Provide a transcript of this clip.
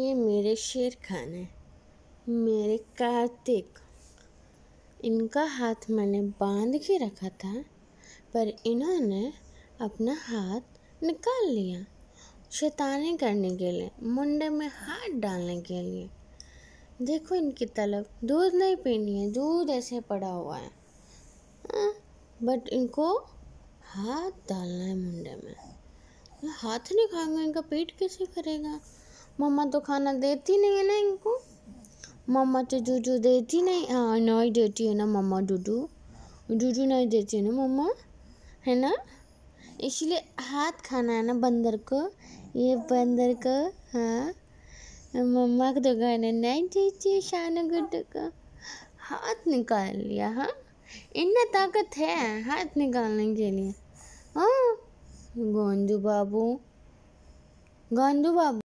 ये मेरे शेर खान है मेरे कार्तिक इनका हाथ मैंने बांध के रखा था पर इन्होंने अपना हाथ निकाल लिया शैतानी करने के लिए मुंडे में हाथ डालने के लिए देखो इनकी तलब दूध नहीं पीनी है दूध ऐसे पड़ा हुआ है बट हाँ, इनको हाथ डालना है मुंडे में हाथ नहीं खाएंगे इनका पेट कैसे करेगा मम्मा तो खाना देती नहीं है ना इनको मम्मा तो जूजू देती नहीं हाँ नहीं देती है ना मम्मा डूडू डूडू नहीं देती है ना मम्मा है ना इसलिए हाथ खाना है ना बंदर को ये बंदर को हाँ मम्मा को तो खाना नहीं देती है शान गुड का हाथ निकाल लिया हाँ इतना ताकत है हाथ निकालने के लिए हाँ गोंदू बाबू गोंदू बाबू